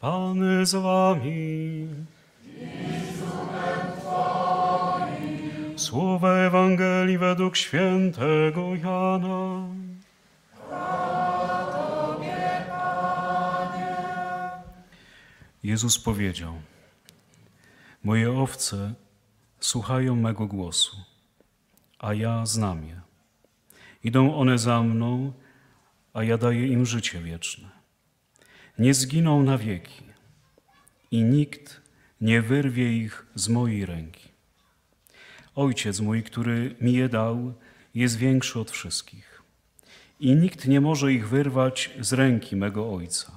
Pan z wami. Słowa Ewangelii według świętego Jana. Panie. Jezus powiedział, moje owce słuchają mego głosu, a ja znam je. Idą one za mną, a ja daję im życie wieczne nie zginą na wieki i nikt nie wyrwie ich z mojej ręki. Ojciec mój, który mi je dał, jest większy od wszystkich i nikt nie może ich wyrwać z ręki mego Ojca.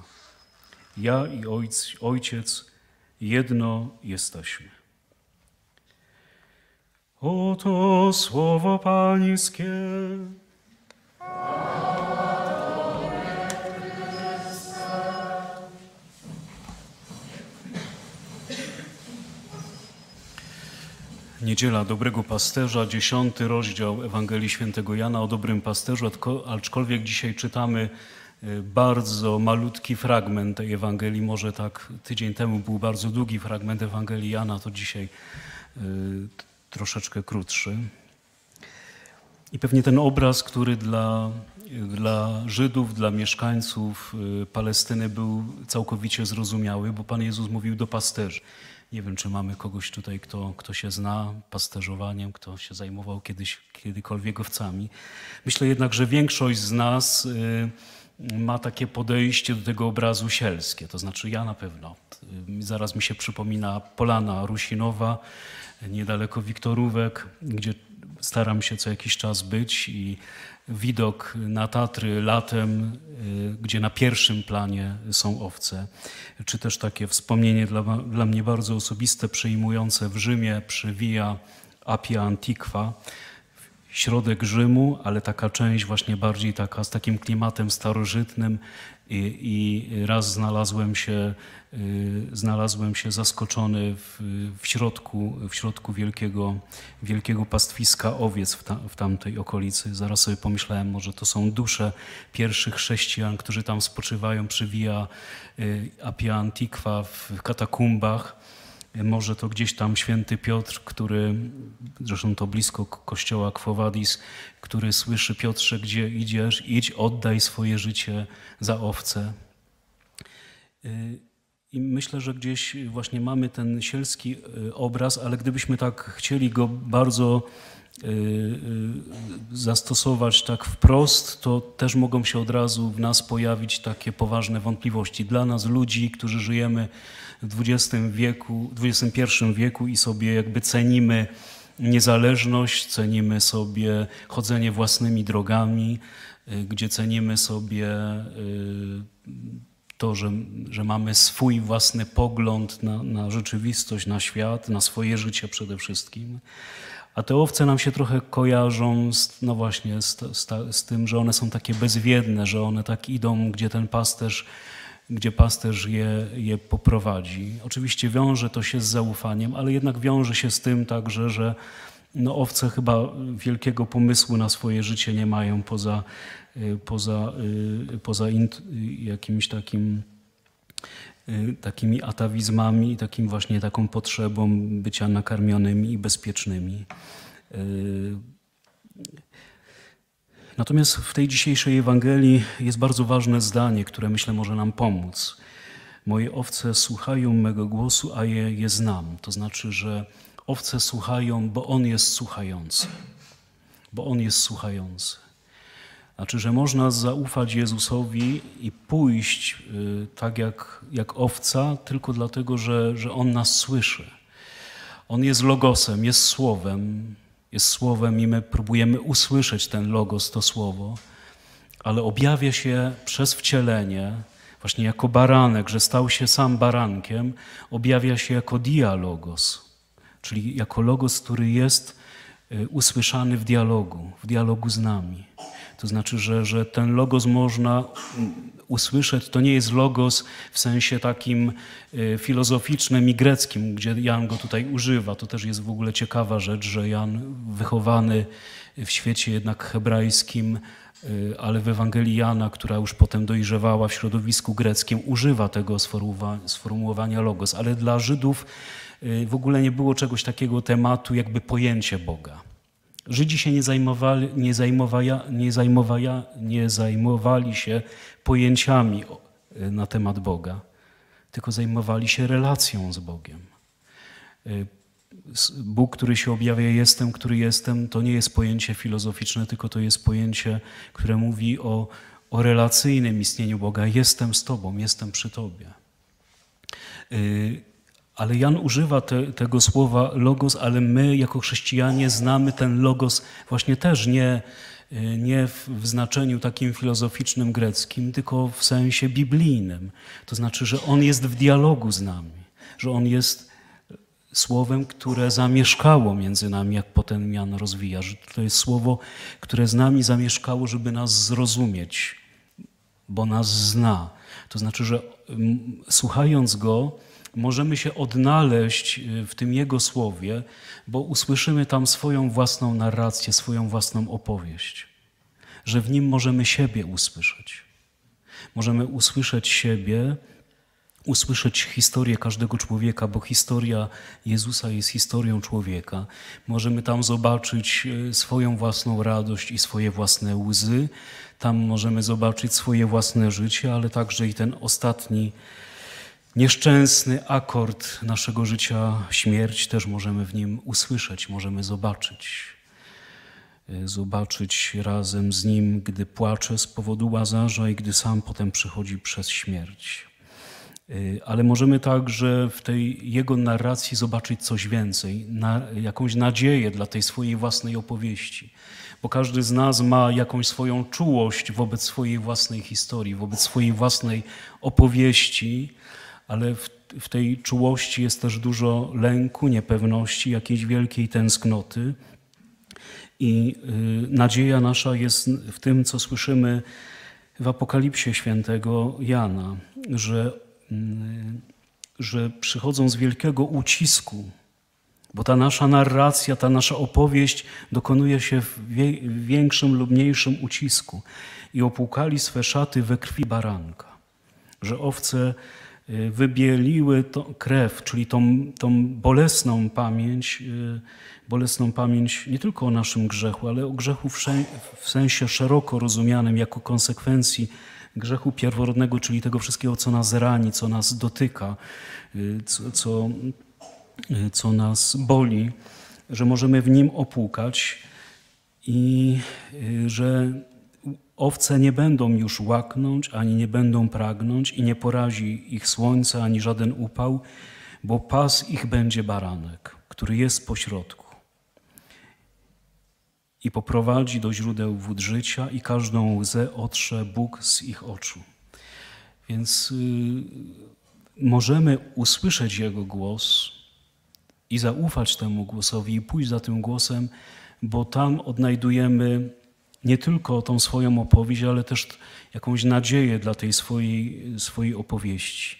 Ja i ojc, Ojciec jedno jesteśmy. Oto słowo Pańskie. Amen. Niedziela Dobrego Pasterza, dziesiąty rozdział Ewangelii Świętego Jana o Dobrym Pasterzu, aczkolwiek dzisiaj czytamy y, bardzo malutki fragment tej Ewangelii. Może tak tydzień temu był bardzo długi fragment Ewangelii Jana, to dzisiaj y, troszeczkę krótszy. I pewnie ten obraz, który dla, dla Żydów, dla mieszkańców y, Palestyny był całkowicie zrozumiały, bo Pan Jezus mówił do pasterzy. Nie wiem, czy mamy kogoś tutaj, kto, kto się zna pasterzowaniem, kto się zajmował kiedyś, kiedykolwiek owcami. Myślę jednak, że większość z nas y, ma takie podejście do tego obrazu sielskie. To znaczy ja na pewno. Y, zaraz mi się przypomina Polana Rusinowa, niedaleko Wiktorówek, gdzie staram się co jakiś czas być i widok na Tatry latem, y, gdzie na pierwszym planie są owce, czy też takie wspomnienie dla, dla mnie bardzo osobiste, przejmujące w Rzymie przy Via Appia Antiqua, środek Rzymu, ale taka część właśnie bardziej taka z takim klimatem starożytnym i, i raz znalazłem się, y, znalazłem się zaskoczony w, w, środku, w środku wielkiego, wielkiego pastwiska owiec w, ta, w tamtej okolicy. Zaraz sobie pomyślałem, może to są dusze pierwszych chrześcijan, którzy tam spoczywają przy Via y, Appia Antiqua w katakumbach. Może to gdzieś tam święty Piotr, który, zresztą to blisko kościoła Kwowadis, który słyszy Piotrze, gdzie idziesz, idź, oddaj swoje życie za owce. Y, I myślę, że gdzieś właśnie mamy ten sielski y, obraz, ale gdybyśmy tak chcieli go bardzo y, zastosować tak wprost, to też mogą się od razu w nas pojawić takie poważne wątpliwości. Dla nas, ludzi, którzy żyjemy w XX wieku, XXI wieku i sobie jakby cenimy niezależność, cenimy sobie chodzenie własnymi drogami, y, gdzie cenimy sobie y, to, że, że mamy swój własny pogląd na, na rzeczywistość, na świat, na swoje życie przede wszystkim. A te owce nam się trochę kojarzą z, no właśnie z, z, z, tym, że one są takie bezwiedne, że one tak idą, gdzie ten pasterz gdzie pasterz je, je poprowadzi. Oczywiście wiąże to się z zaufaniem, ale jednak wiąże się z tym także, że no owce chyba wielkiego pomysłu na swoje życie nie mają poza, y, poza, y, poza jakimś takim y, takimi atawizmami, takim właśnie taką potrzebą bycia nakarmionymi i bezpiecznymi. Natomiast w tej dzisiejszej Ewangelii jest bardzo ważne zdanie, które myślę może nam pomóc. Moje owce słuchają mego głosu, a je, je znam. To znaczy, że owce słuchają, bo On jest słuchający. Bo On jest słuchający. Znaczy, że można zaufać Jezusowi i pójść y, tak jak, jak owca, tylko dlatego, że, że On nas słyszy. On jest logosem, jest słowem, jest słowem i my próbujemy usłyszeć ten logos, to słowo, ale objawia się przez wcielenie, właśnie jako baranek, że stał się sam barankiem, objawia się jako dialogos, czyli jako logos, który jest y, usłyszany w dialogu, w dialogu z nami. To znaczy, że, że ten logos można usłyszeć. To nie jest logos w sensie takim e, filozoficznym i greckim, gdzie Jan go tutaj używa. To też jest w ogóle ciekawa rzecz, że Jan wychowany w świecie jednak hebrajskim, e, ale w Ewangelii Jana, która już potem dojrzewała w środowisku greckim, używa tego sformułowania logos. Ale dla Żydów e, w ogóle nie było czegoś takiego tematu, jakby pojęcie Boga. Żydzi się nie zajmowali, nie zajmowali, nie zajmowali, nie zajmowali się pojęciami y, na temat Boga, tylko zajmowali się relacją z Bogiem. Y, Bóg, który się objawia, jestem, który jestem, to nie jest pojęcie filozoficzne, tylko to jest pojęcie, które mówi o, o relacyjnym istnieniu Boga. Jestem z Tobą, jestem przy Tobie. Y, ale Jan używa te, tego słowa logos, ale my jako chrześcijanie znamy ten logos właśnie też nie, nie w znaczeniu takim filozoficznym greckim, tylko w sensie biblijnym. To znaczy, że on jest w dialogu z nami, że on jest słowem, które zamieszkało między nami, jak potem Jan rozwija, że to jest słowo, które z nami zamieszkało, żeby nas zrozumieć, bo nas zna. To znaczy, że słuchając go, możemy się odnaleźć y, w tym Jego słowie, bo usłyszymy tam swoją własną narrację, swoją własną opowieść. Że w nim możemy siebie usłyszeć. Możemy usłyszeć siebie, usłyszeć historię każdego człowieka, bo historia Jezusa jest historią człowieka. Możemy tam zobaczyć y, swoją własną radość i swoje własne łzy. Tam możemy zobaczyć swoje własne życie, ale także i ten ostatni nieszczęsny akord naszego życia, śmierć też możemy w nim usłyszeć, możemy zobaczyć. Y, zobaczyć razem z nim, gdy płacze z powodu łazarza i gdy sam potem przechodzi przez śmierć. Y, ale możemy także w tej jego narracji zobaczyć coś więcej, na, jakąś nadzieję dla tej swojej własnej opowieści bo każdy z nas ma jakąś swoją czułość wobec swojej własnej historii, wobec swojej własnej opowieści ale w, w tej czułości jest też dużo lęku, niepewności, jakiejś wielkiej tęsknoty. I y, nadzieja nasza jest w tym, co słyszymy w Apokalipsie świętego Jana, że, mm, że przychodzą z wielkiego ucisku, bo ta nasza narracja, ta nasza opowieść dokonuje się w większym lub mniejszym ucisku. I opłukali swe szaty we krwi baranka, że owce Y, wybieliły to, krew, czyli tą, tą bolesną pamięć, y, bolesną pamięć nie tylko o naszym grzechu, ale o grzechu w, w sensie szeroko rozumianym jako konsekwencji grzechu pierworodnego, czyli tego wszystkiego, co nas rani, co nas dotyka, y, co, co, co nas boli, że możemy w nim opłukać i że Owce nie będą już łaknąć, ani nie będą pragnąć i nie porazi ich słońce, ani żaden upał, bo pas ich będzie baranek, który jest pośrodku i poprowadzi do źródeł wód życia i każdą łzę otrze Bóg z ich oczu. Więc yy, możemy usłyszeć Jego głos i zaufać temu głosowi i pójść za tym głosem, bo tam odnajdujemy nie tylko tą swoją opowieść, ale też jakąś nadzieję dla tej swojej, swojej opowieści.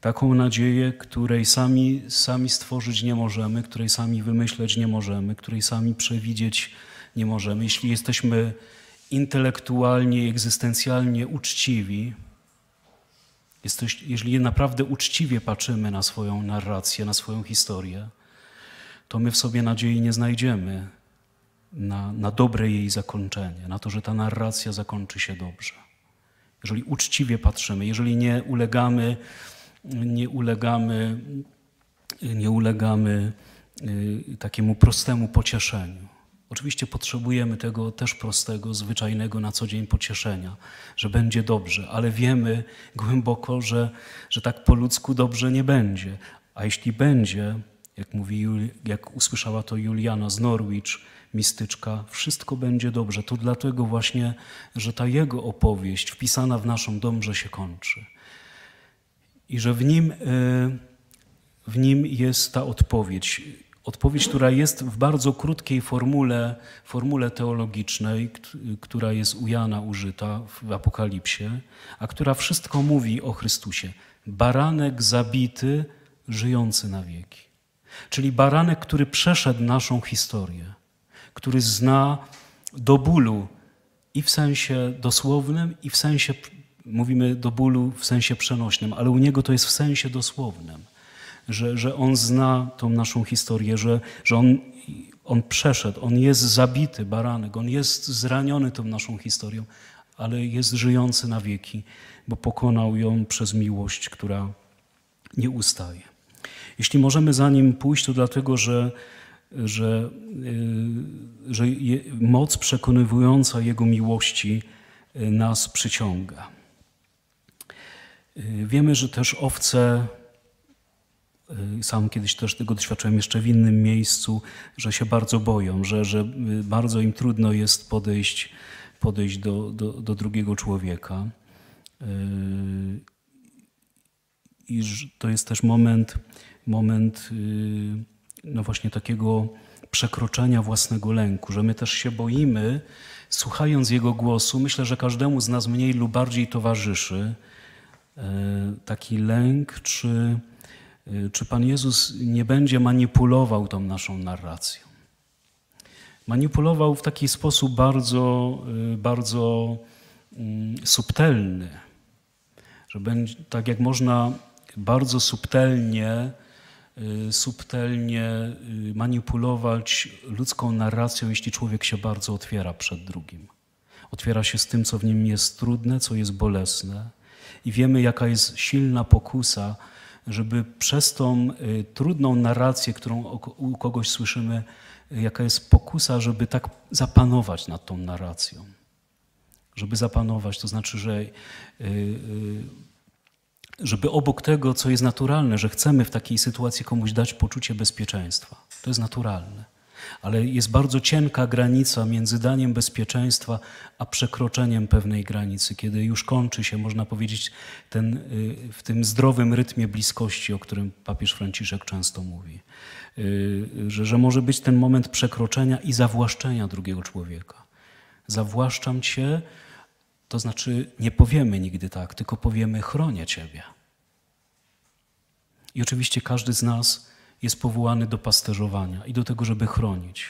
Taką nadzieję, której sami, sami stworzyć nie możemy, której sami wymyśleć nie możemy, której sami przewidzieć nie możemy. Jeśli jesteśmy intelektualnie i egzystencjalnie uczciwi, jesteś, jeżeli naprawdę uczciwie patrzymy na swoją narrację, na swoją historię, to my w sobie nadziei nie znajdziemy na, na dobre jej zakończenie, na to, że ta narracja zakończy się dobrze. Jeżeli uczciwie patrzymy, jeżeli nie ulegamy, nie ulegamy, nie ulegamy y, takiemu prostemu pocieszeniu. Oczywiście potrzebujemy tego też prostego, zwyczajnego na co dzień pocieszenia, że będzie dobrze, ale wiemy głęboko, że, że tak po ludzku dobrze nie będzie. A jeśli będzie, jak, mówi, jak usłyszała to Juliana z Norwich, mistyczka, wszystko będzie dobrze. To dlatego właśnie, że ta jego opowieść wpisana w naszą dobrze się kończy. I że w nim, e, w nim jest ta odpowiedź. Odpowiedź, która jest w bardzo krótkiej formule, formule teologicznej, która jest u Jana użyta w Apokalipsie, a która wszystko mówi o Chrystusie. Baranek zabity, żyjący na wieki. Czyli baranek, który przeszedł naszą historię, który zna do bólu i w sensie dosłownym, i w sensie, mówimy do bólu w sensie przenośnym, ale u niego to jest w sensie dosłownym, że, że on zna tą naszą historię, że, że on, on przeszedł, on jest zabity, baranek, on jest zraniony tą naszą historią, ale jest żyjący na wieki, bo pokonał ją przez miłość, która nie ustaje. Jeśli możemy za nim pójść, to dlatego, że, że, y, że je, moc przekonywująca Jego miłości y, nas przyciąga. Y, wiemy, że też owce, sam kiedyś też tego doświadczyłem jeszcze w innym miejscu, że się bardzo boją, że, że bardzo im trudno jest podejść, podejść do, do, do drugiego człowieka. I to jest też moment, moment y, no właśnie takiego przekroczenia własnego lęku, że my też się boimy, słuchając Jego głosu, myślę, że każdemu z nas mniej lub bardziej towarzyszy e, taki lęk, czy, e, czy Pan Jezus nie będzie manipulował tą naszą narracją. Manipulował w taki sposób bardzo, y, bardzo mm, subtelny, że będzie, tak jak można bardzo subtelnie Y, subtelnie y, manipulować ludzką narracją, jeśli człowiek się bardzo otwiera przed drugim. Otwiera się z tym, co w nim jest trudne, co jest bolesne i wiemy, jaka jest silna pokusa, żeby przez tą y, trudną narrację, którą u kogoś słyszymy, jaka jest pokusa, żeby tak zapanować nad tą narracją. Żeby zapanować, to znaczy, że żeby obok tego, co jest naturalne, że chcemy w takiej sytuacji komuś dać poczucie bezpieczeństwa. To jest naturalne. Ale jest bardzo cienka granica między daniem bezpieczeństwa a przekroczeniem pewnej granicy, kiedy już kończy się, można powiedzieć, ten, y, w tym zdrowym rytmie bliskości, o którym papież Franciszek często mówi, y, że, że może być ten moment przekroczenia i zawłaszczenia drugiego człowieka. Zawłaszczam cię, to znaczy nie powiemy nigdy tak, tylko powiemy chronię Ciebie. I oczywiście każdy z nas jest powołany do pasterzowania i do tego, żeby chronić.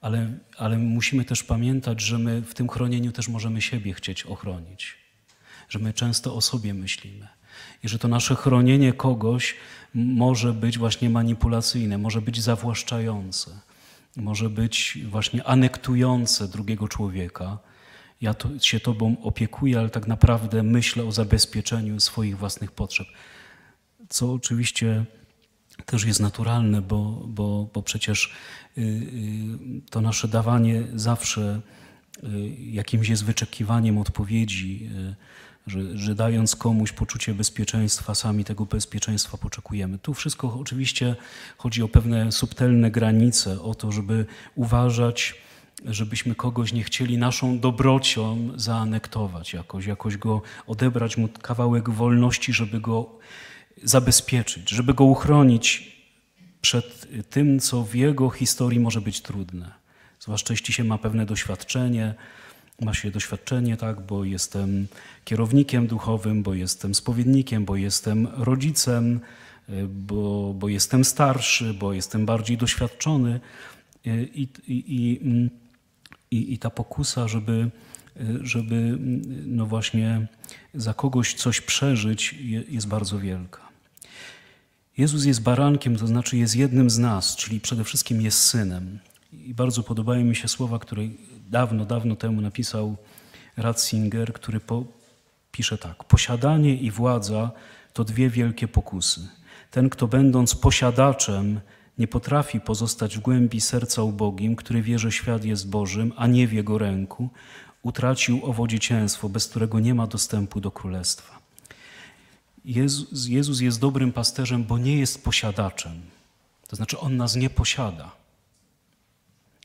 Ale, ale musimy też pamiętać, że my w tym chronieniu też możemy siebie chcieć ochronić. Że my często o sobie myślimy. I że to nasze chronienie kogoś może być właśnie manipulacyjne, może być zawłaszczające, może być właśnie anektujące drugiego człowieka ja to, się Tobą opiekuję, ale tak naprawdę myślę o zabezpieczeniu swoich własnych potrzeb. Co oczywiście też jest naturalne, bo, bo, bo przecież y, y, to nasze dawanie zawsze y, jakimś jest wyczekiwaniem odpowiedzi, że, że, dając komuś poczucie bezpieczeństwa, sami tego bezpieczeństwa poczekujemy. Tu wszystko oczywiście chodzi o pewne subtelne granice, o to, żeby uważać, żebyśmy kogoś nie chcieli naszą dobrocią zaanektować jakoś, jakoś go odebrać mu kawałek wolności, żeby go zabezpieczyć, żeby go uchronić przed tym, co w jego historii może być trudne. Zwłaszcza jeśli się ma pewne doświadczenie, ma się doświadczenie, tak, bo jestem kierownikiem duchowym, bo jestem spowiednikiem, bo jestem rodzicem, y, bo, bo jestem starszy, bo jestem bardziej doświadczony y, i, i, i mm, i, i ta pokusa, żeby, y, żeby y, no właśnie za kogoś coś przeżyć, jest bardzo wielka. Jezus jest barankiem, to znaczy jest jednym z nas, czyli przede wszystkim jest synem. I bardzo podobają mi się słowa, które dawno, dawno temu napisał Ratzinger, który po, pisze tak: Posiadanie i władza to dwie wielkie pokusy. Ten, kto będąc posiadaczem, nie potrafi pozostać w głębi serca ubogim, który wie, że świat jest Bożym, a nie w jego ręku, utracił owo dziecięstwo, bez którego nie ma dostępu do królestwa. Jezus, Jezus jest dobrym pasterzem, bo nie jest posiadaczem. To znaczy, on nas nie posiada.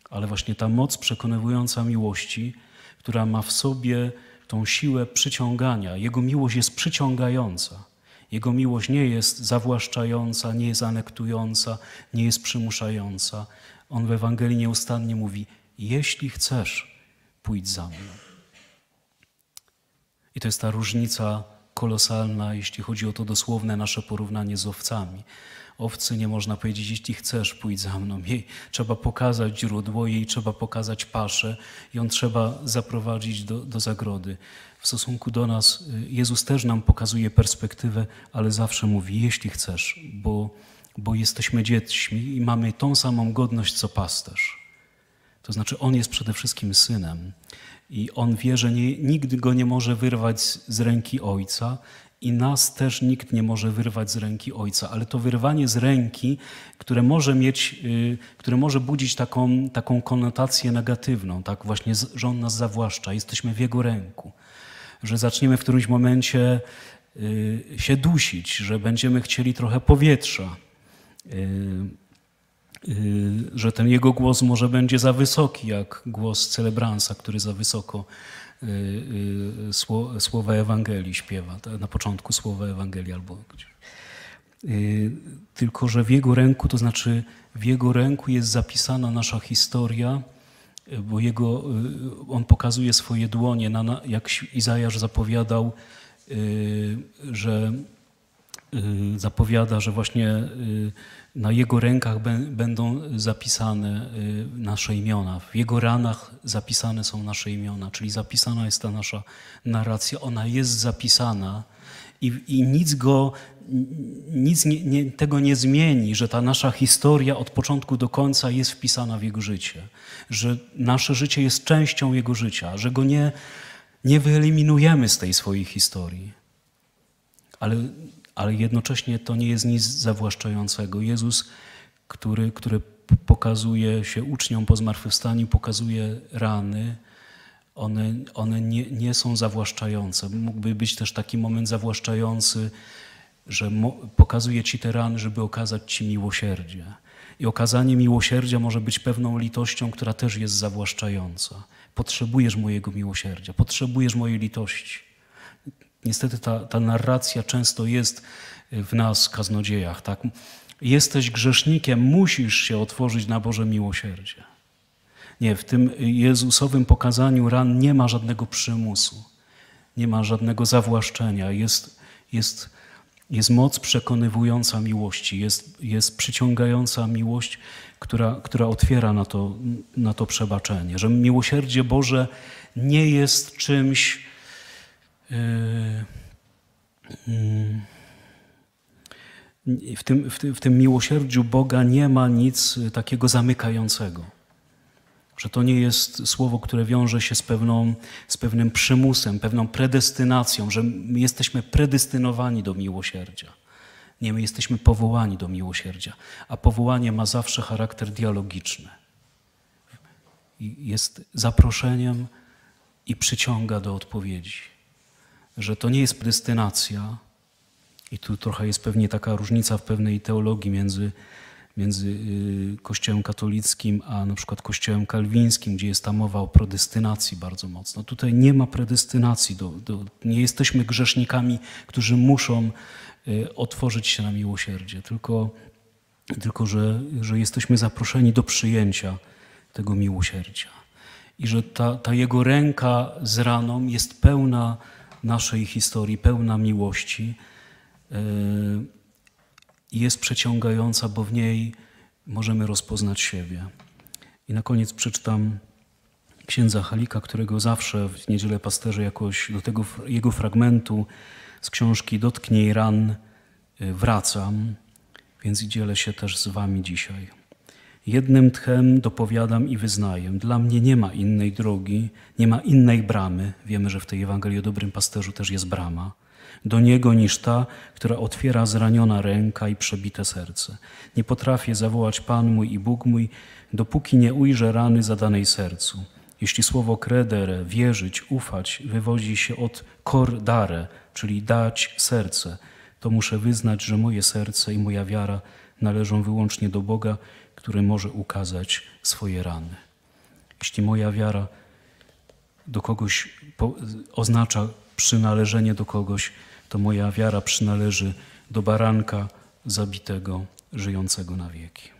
Ale właśnie ta moc przekonywująca miłości, która ma w sobie tą siłę przyciągania, jego miłość jest przyciągająca. Jego miłość nie jest zawłaszczająca, nie jest anektująca, nie jest przymuszająca. On w Ewangelii nieustannie mówi: Jeśli chcesz, pójdź za mną. I to jest ta różnica kolosalna, jeśli chodzi o to dosłowne nasze porównanie z owcami. Owcy nie można powiedzieć, jeśli chcesz, pójdź za mną. Jej trzeba pokazać źródło, jej trzeba pokazać paszę, ją trzeba zaprowadzić do, do zagrody. W stosunku do nas y, Jezus też nam pokazuje perspektywę, ale zawsze mówi, jeśli chcesz, bo, bo jesteśmy dziećmi i mamy tą samą godność co pasterz. To znaczy, on jest przede wszystkim synem i on wie, że nie, nikt go nie może wyrwać z ręki ojca i nas też nikt nie może wyrwać z ręki Ojca, ale to wyrwanie z ręki, które może mieć, y, które może budzić taką, taką konotację negatywną, tak właśnie, że On nas zawłaszcza, jesteśmy w Jego ręku, że zaczniemy w którymś momencie y, się dusić, że będziemy chcieli trochę powietrza, y, Y, że ten jego głos może będzie za wysoki, jak głos celebransa, który za wysoko y, y, słowa Ewangelii śpiewa, na początku słowa Ewangelii albo gdzieś. Tylko, że w jego ręku, to znaczy w jego ręku jest zapisana nasza historia, bo jego, on pokazuje swoje dłonie, jak Izajasz zapowiadał, że Y, zapowiada, że właśnie y, na jego rękach będą zapisane y, nasze imiona. W jego ranach zapisane są nasze imiona, czyli zapisana jest ta nasza narracja. Ona jest zapisana i, i nic go, nic nie, nie, tego nie zmieni, że ta nasza historia od początku do końca jest wpisana w jego życie, że nasze życie jest częścią jego życia, że go nie, nie wyeliminujemy z tej swojej historii. Ale ale jednocześnie to nie jest nic zawłaszczającego. Jezus, który, który pokazuje się uczniom po zmartwychwstaniu, pokazuje rany, one, one nie, nie są zawłaszczające. Mógłby być też taki moment zawłaszczający, że pokazuje ci te rany, żeby okazać ci miłosierdzie. I okazanie miłosierdzia może być pewną litością, która też jest zawłaszczająca. Potrzebujesz mojego miłosierdzia, potrzebujesz mojej litości. Niestety ta, ta narracja często jest y, w nas, kaznodziejach. Tak? Jesteś grzesznikiem, musisz się otworzyć na Boże miłosierdzie. Nie, w tym Jezusowym pokazaniu ran nie ma żadnego przymusu, nie ma żadnego zawłaszczenia. Jest, jest, jest moc przekonywująca miłości, jest, jest przyciągająca miłość, która, która otwiera na to, na to przebaczenie. Że miłosierdzie Boże nie jest czymś, Yy, w tym, w, tym, w tym miłosierdziu Boga nie ma nic takiego zamykającego. Że to nie jest słowo, które wiąże się z, pewną, z pewnym przymusem, pewną predestynacją, że my jesteśmy predestynowani do miłosierdzia. Nie, my jesteśmy powołani do miłosierdzia, a powołanie ma zawsze charakter dialogiczny. Jest zaproszeniem i przyciąga do odpowiedzi że to nie jest predestynacja I tu trochę jest pewnie taka różnica w pewnej teologii między, między y, Kościołem katolickim a na przykład Kościołem kalwińskim, gdzie jest ta mowa o predestynacji bardzo mocno. Tutaj nie ma predestynacji, do, do, nie jesteśmy grzesznikami, którzy muszą y, otworzyć się na miłosierdzie, tylko, tylko że, że jesteśmy zaproszeni do przyjęcia tego miłosierdzia. I że ta, ta jego ręka z raną jest pełna naszej historii, pełna miłości, y, jest przeciągająca, bo w niej możemy rozpoznać siebie. I na koniec przeczytam księdza Halika, którego zawsze w Niedzielę Pasterze jakoś do tego jego fragmentu z książki Dotknij ran y, wracam, więc dzielę się też z wami dzisiaj. Jednym tchem dopowiadam i wyznaję. Dla mnie nie ma innej drogi, nie ma innej bramy. Wiemy, że w tej Ewangelii o dobrym pasterzu też jest brama. Do niego niż ta, która otwiera zraniona ręka i przebite serce. Nie potrafię zawołać Pan mój i Bóg mój, dopóki nie ujrzę rany zadanej sercu. Jeśli słowo kredere, wierzyć, ufać, wywodzi się od kor dare, czyli dać serce, to muszę wyznać, że moje serce i moja wiara należą wyłącznie do Boga który może ukazać swoje rany. Jeśli moja wiara do kogoś oznacza przynależenie do kogoś, to moja wiara przynależy do baranka zabitego, żyjącego na wieki.